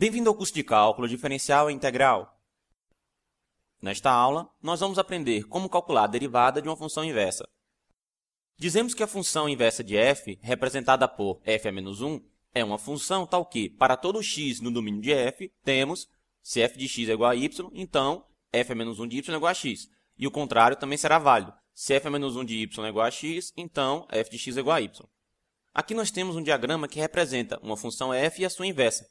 Bem-vindo ao curso de Cálculo Diferencial e Integral. Nesta aula, nós vamos aprender como calcular a derivada de uma função inversa. Dizemos que a função inversa de f, representada por f a menos 1, é uma função tal que, para todo x no domínio de f, temos, se f de x é igual a y, então f a menos 1 de y é igual a x. E o contrário também será válido. Se f a menos 1 de y é igual a x, então f de x é igual a y. Aqui nós temos um diagrama que representa uma função f e a sua inversa,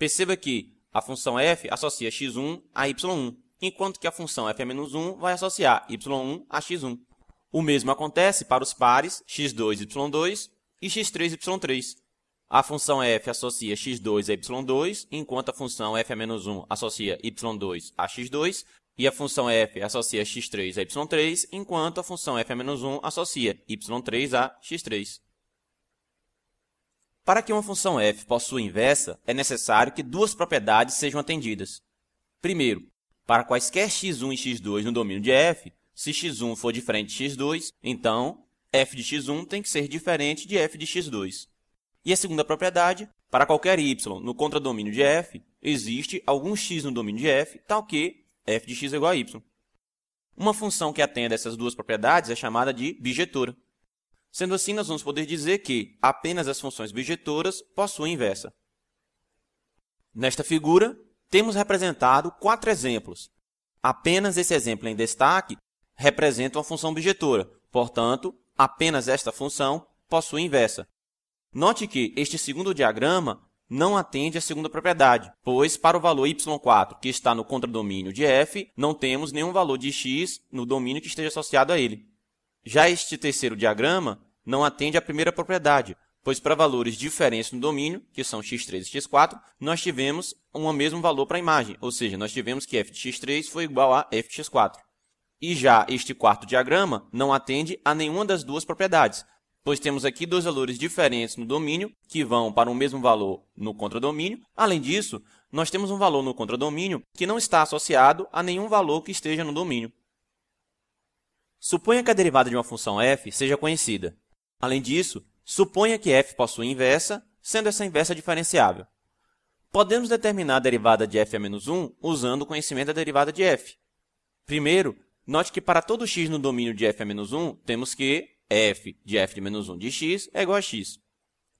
Perceba que a função f associa x1 a y1, enquanto que a função f menos 1 vai associar y1 a x1. O mesmo acontece para os pares x2, y2 e x3, y3. A função f associa x2 a y2, enquanto a função f menos 1 associa y2 a x2, e a função f associa x3 a y3, enquanto a função f menos 1 associa y3 a x3. Para que uma função f possua inversa, é necessário que duas propriedades sejam atendidas. Primeiro, para quaisquer x1 e x2 no domínio de f, se x1 for diferente de x2, então f de x1 tem que ser diferente de f de x2. E a segunda propriedade, para qualquer y no contradomínio de f, existe algum x no domínio de f, tal que f de x é igual a y. Uma função que atenda essas duas propriedades é chamada de bijetora. Sendo assim, nós vamos poder dizer que apenas as funções bijetoras possuem inversa. Nesta figura, temos representado quatro exemplos. Apenas esse exemplo em destaque representa uma função bijetora, portanto, apenas esta função possui inversa. Note que este segundo diagrama não atende à segunda propriedade, pois para o valor y4, que está no contradomínio de f, não temos nenhum valor de x no domínio que esteja associado a ele. Já este terceiro diagrama não atende à primeira propriedade, pois para valores diferentes no domínio, que são x3 e x4, nós tivemos um mesmo valor para a imagem, ou seja, nós tivemos que f de x3 foi igual a f de x4. E já este quarto diagrama não atende a nenhuma das duas propriedades, pois temos aqui dois valores diferentes no domínio, que vão para o mesmo valor no contradomínio. Além disso, nós temos um valor no contradomínio que não está associado a nenhum valor que esteja no domínio. Suponha que a derivada de uma função f seja conhecida. Além disso, suponha que f possui inversa, sendo essa inversa diferenciável. Podemos determinar a derivada de f a menos 1 usando o conhecimento da derivada de f. Primeiro, note que para todo x no domínio de f a menos 1, temos que f de f de menos 1 de x é igual a x.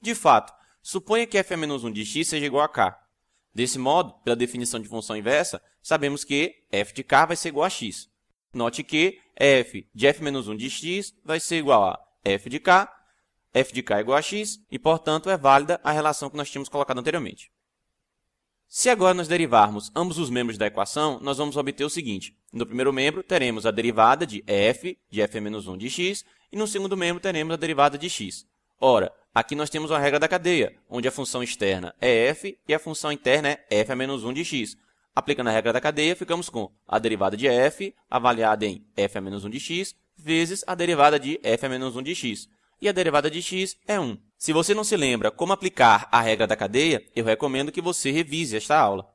De fato, suponha que f a menos 1 de x seja igual a k. Desse modo, pela definição de função inversa, sabemos que f de k vai ser igual a x. Note que f de f menos 1 de x vai ser igual a f de k, f de k é igual a x, e, portanto, é válida a relação que nós tínhamos colocado anteriormente. Se agora nós derivarmos ambos os membros da equação, nós vamos obter o seguinte. No primeiro membro, teremos a derivada de f, de f menos 1 de x, e no segundo membro teremos a derivada de x. Ora, aqui nós temos uma regra da cadeia, onde a função externa é f e a função interna é f a menos 1 de x. Aplicando a regra da cadeia, ficamos com a derivada de f avaliada em f a menos 1 de x vezes a derivada de f a menos 1 de x. E a derivada de x é 1. Se você não se lembra como aplicar a regra da cadeia, eu recomendo que você revise esta aula.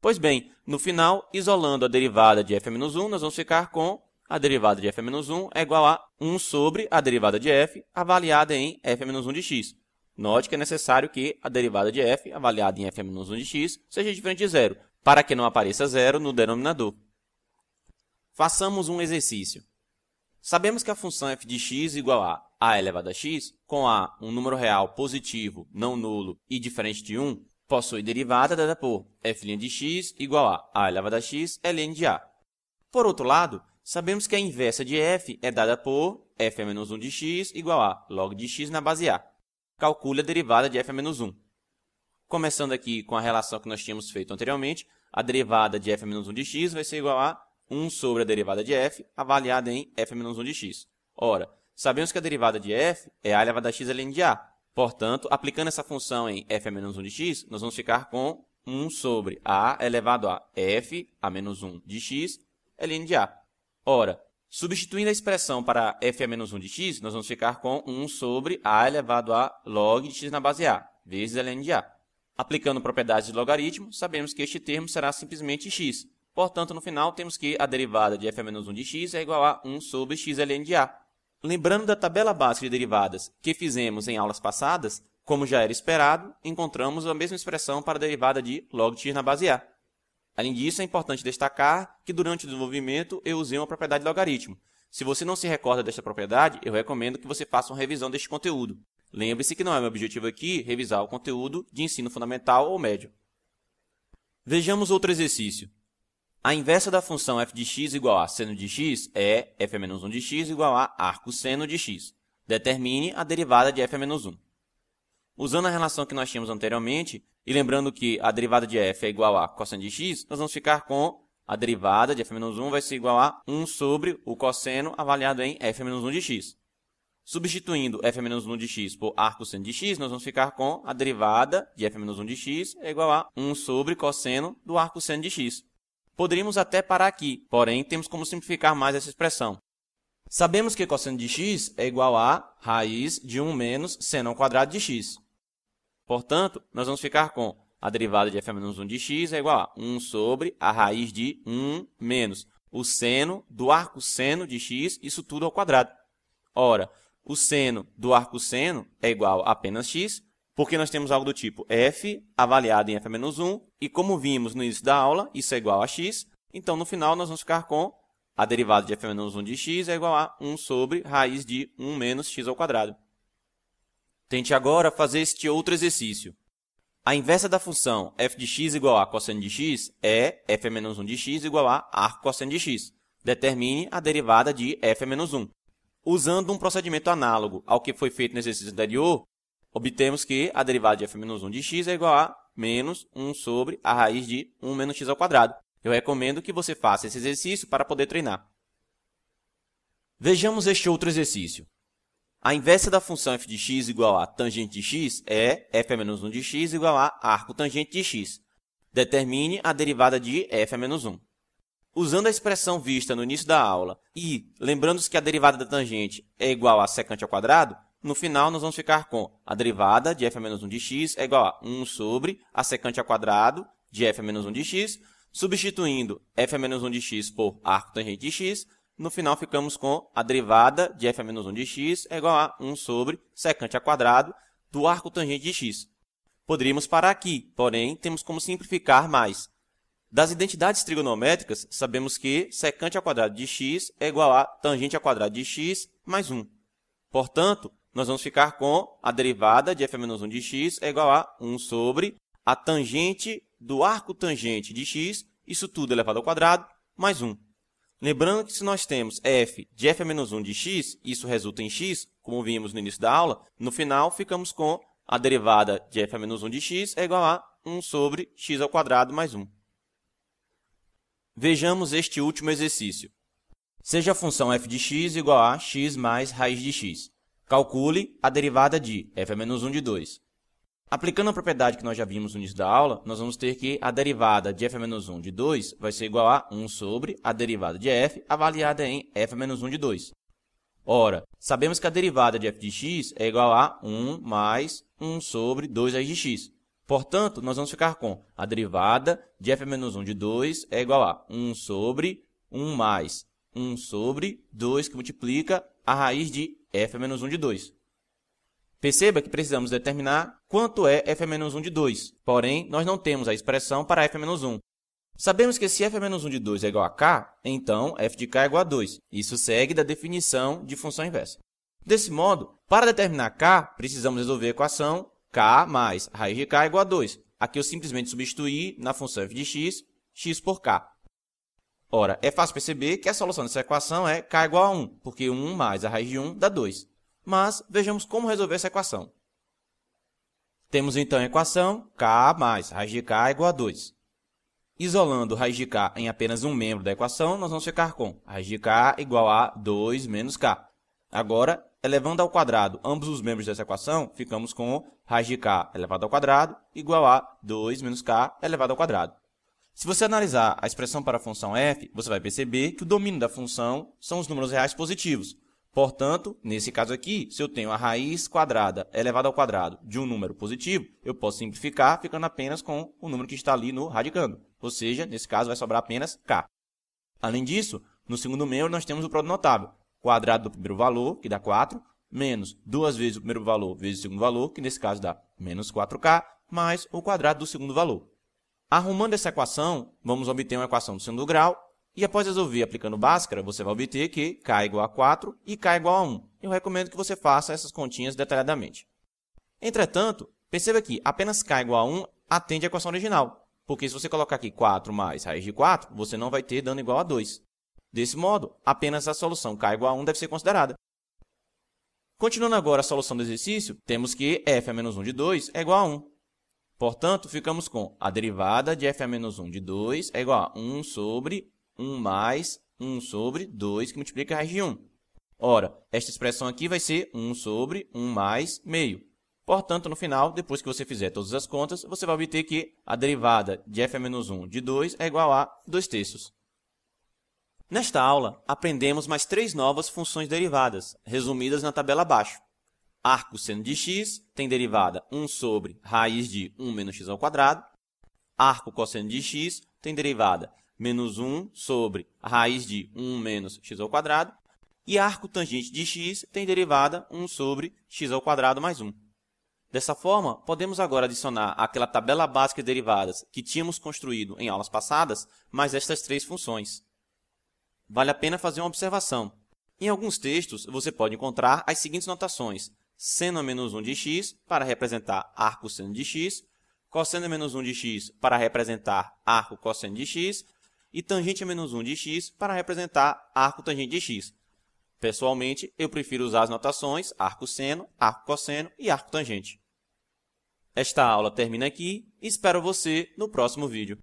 Pois bem, no final, isolando a derivada de f a menos 1, nós vamos ficar com a derivada de f a menos 1 é igual a 1 sobre a derivada de f avaliada em f a menos 1 de x. Note que é necessário que a derivada de f avaliada em f a menos 1 de x seja diferente de zero para que não apareça zero no denominador. Façamos um exercício. Sabemos que a função f de x igual a a elevado a x, com a um número real positivo, não nulo e diferente de 1, possui derivada dada por f' de x igual a a elevado a x é ln de a. Por outro lado, sabemos que a inversa de f é dada por f a menos 1 de x igual a log de x na base a. Calcule a derivada de f a menos 1. Começando aqui com a relação que nós tínhamos feito anteriormente, a derivada de f-1 de x vai ser igual a 1 sobre a derivada de f, avaliada em f-1 de x. Ora, sabemos que a derivada de f é a elevada a x além de a. Portanto, aplicando essa função em f-1 menos de x, nós vamos ficar com 1 sobre a elevado a f a menos 1 de x ln de a. Ora, substituindo a expressão para f a menos 1 de x, nós vamos ficar com 1 sobre a elevado a log de x na base a, vezes ln de a. Aplicando propriedades de logaritmo, sabemos que este termo será simplesmente x. Portanto, no final, temos que a derivada de f menos 1 de x é igual a 1 sobre x ln de a. Lembrando da tabela básica de derivadas que fizemos em aulas passadas, como já era esperado, encontramos a mesma expressão para a derivada de log de x na base a. Além disso, é importante destacar que durante o desenvolvimento eu usei uma propriedade de logaritmo. Se você não se recorda desta propriedade, eu recomendo que você faça uma revisão deste conteúdo. Lembre-se que não é meu objetivo aqui revisar o conteúdo de ensino fundamental ou médio. Vejamos outro exercício. A inversa da função f de x igual a seno de x é f é menos 1 de x igual a arco seno de x. Determine a derivada de f é menos 1. Usando a relação que nós tínhamos anteriormente, e lembrando que a derivada de f é igual a cosseno de x, nós vamos ficar com a derivada de f é menos 1 vai ser igual a 1 sobre o cosseno avaliado em f menos 1 de x. Substituindo f-1 de x por arcosseno de x, nós vamos ficar com a derivada de f-1 de x é igual a 1 sobre cosseno do arcosseno de x. Poderíamos até parar aqui, porém temos como simplificar mais essa expressão. Sabemos que cosseno de x é igual a raiz de 1 menos seno ao quadrado de x. Portanto, nós vamos ficar com a derivada de f-1 de x é igual a 1 sobre a raiz de 1 menos o seno do arcosseno de x, isso tudo ao quadrado. Ora, o seno do arco seno é igual a apenas x, porque nós temos algo do tipo f avaliado em f menos 1, e como vimos no início da aula, isso é igual a x, então no final nós vamos ficar com a derivada de f menos 1 de x é igual a 1 sobre raiz de 1 menos x ao quadrado. Tente agora fazer este outro exercício. A inversa da função f de x igual a cosseno de x é f menos 1 de x igual a arco cosseno de x. Determine a derivada de f menos 1 usando um procedimento análogo ao que foi feito no exercício anterior, obtemos que a derivada de f-1 de x é igual a menos 1 sobre a raiz de 1 menos x ao quadrado. Eu recomendo que você faça esse exercício para poder treinar. Vejamos este outro exercício. A inversa da função f de x igual a tangente de x é f-1 de x igual a arco tangente de x. Determine a derivada de f-1. Usando a expressão vista no início da aula e lembrando-se que a derivada da tangente é igual a secante ao quadrado, no final nós vamos ficar com a derivada de f a menos 1 de x é igual a 1 sobre a secante ao quadrado de f a menos 1 de x, substituindo f a menos 1 de x por arco tangente de x, no final ficamos com a derivada de f a menos 1 de x é igual a 1 sobre secante ao quadrado do arco tangente de x. Poderíamos parar aqui, porém, temos como simplificar mais. Das identidades trigonométricas, sabemos que secante ao quadrado de x é igual a tangente ao quadrado de x mais 1. Portanto, nós vamos ficar com a derivada de f menos 1 de x é igual a 1 sobre a tangente do arco tangente de x, isso tudo elevado ao quadrado, mais 1. Lembrando que se nós temos f de f menos 1 de x, isso resulta em x, como vimos no início da aula, no final ficamos com a derivada de f menos 1 de x é igual a 1 sobre x ao quadrado mais 1. Vejamos este último exercício. Seja a função f de x igual a x mais raiz de x. Calcule a derivada de f menos 1 de 2. Aplicando a propriedade que nós já vimos no início da aula, nós vamos ter que a derivada de f menos 1 de 2 vai ser igual a 1 sobre a derivada de f avaliada em f menos 1 de 2. Ora, sabemos que a derivada de f de x é igual a 1 mais 1 sobre 2 raiz de x. Portanto, nós vamos ficar com a derivada de f menos 1 de 2 é igual a 1 sobre 1 mais 1 sobre 2, que multiplica a raiz de f menos 1 de 2. Perceba que precisamos determinar quanto é f menos 1 de 2, porém, nós não temos a expressão para f menos 1. Sabemos que se f menos 1 de 2 é igual a k, então f de k é igual a 2. Isso segue da definição de função inversa. Desse modo, para determinar k, precisamos resolver a equação k mais raiz de k é igual a 2. Aqui eu simplesmente substituí na função f de x, x por k. Ora, é fácil perceber que a solução dessa equação é k igual a 1, porque 1 mais a raiz de 1 dá 2. Mas vejamos como resolver essa equação. Temos então a equação k mais raiz de k é igual a 2. Isolando raiz de k em apenas um membro da equação, nós vamos ficar com raiz de k igual a 2 menos k. Agora, elevando ao quadrado ambos os membros dessa equação, ficamos com raiz de k elevado ao quadrado igual a 2 menos k elevado ao quadrado. Se você analisar a expressão para a função f, você vai perceber que o domínio da função são os números reais positivos. Portanto, nesse caso aqui, se eu tenho a raiz quadrada elevada ao quadrado de um número positivo, eu posso simplificar ficando apenas com o número que está ali no radicando. Ou seja, nesse caso vai sobrar apenas k. Além disso, no segundo membro nós temos o produto notável, quadrado do primeiro valor, que dá 4, menos duas vezes o primeiro valor vezes o segundo valor, que nesse caso dá menos 4k, mais o quadrado do segundo valor. Arrumando essa equação, vamos obter uma equação do segundo grau, e após resolver aplicando Bhaskara, você vai obter que k é igual a 4 e k é igual a 1. Eu recomendo que você faça essas continhas detalhadamente. Entretanto, perceba que apenas k é igual a 1 atende à equação original, porque se você colocar aqui 4 mais raiz de 4, você não vai ter dando igual a 2. Desse modo, apenas a solução k igual a 1 deve ser considerada. Continuando agora a solução do exercício, temos que f a menos 1 de 2 é igual a 1. Portanto, ficamos com a derivada de f a menos 1 de 2 é igual a 1 sobre 1 mais 1 sobre 2, que multiplica a raiz de 1. Ora, esta expressão aqui vai ser 1 sobre 1 mais meio. Portanto, no final, depois que você fizer todas as contas, você vai obter que a derivada de f a menos 1 de 2 é igual a 2 terços. Nesta aula, aprendemos mais três novas funções derivadas, resumidas na tabela abaixo. Arco seno de x tem derivada 1 sobre raiz de 1 menos x ao quadrado. Arco cosseno de x tem derivada menos 1 sobre raiz de 1 menos x ao quadrado. E arco tangente de x tem derivada 1 sobre x ao quadrado mais 1. Dessa forma, podemos agora adicionar àquela tabela básica de derivadas que tínhamos construído em aulas passadas, mais estas três funções vale a pena fazer uma observação. Em alguns textos, você pode encontrar as seguintes notações. Seno menos 1 de x para representar arco seno de x, cosseno menos 1 de x para representar arco cosseno de x e tangente menos 1 de x para representar arco tangente de x. Pessoalmente, eu prefiro usar as notações arco seno, arco cosseno e arco tangente. Esta aula termina aqui e espero você no próximo vídeo.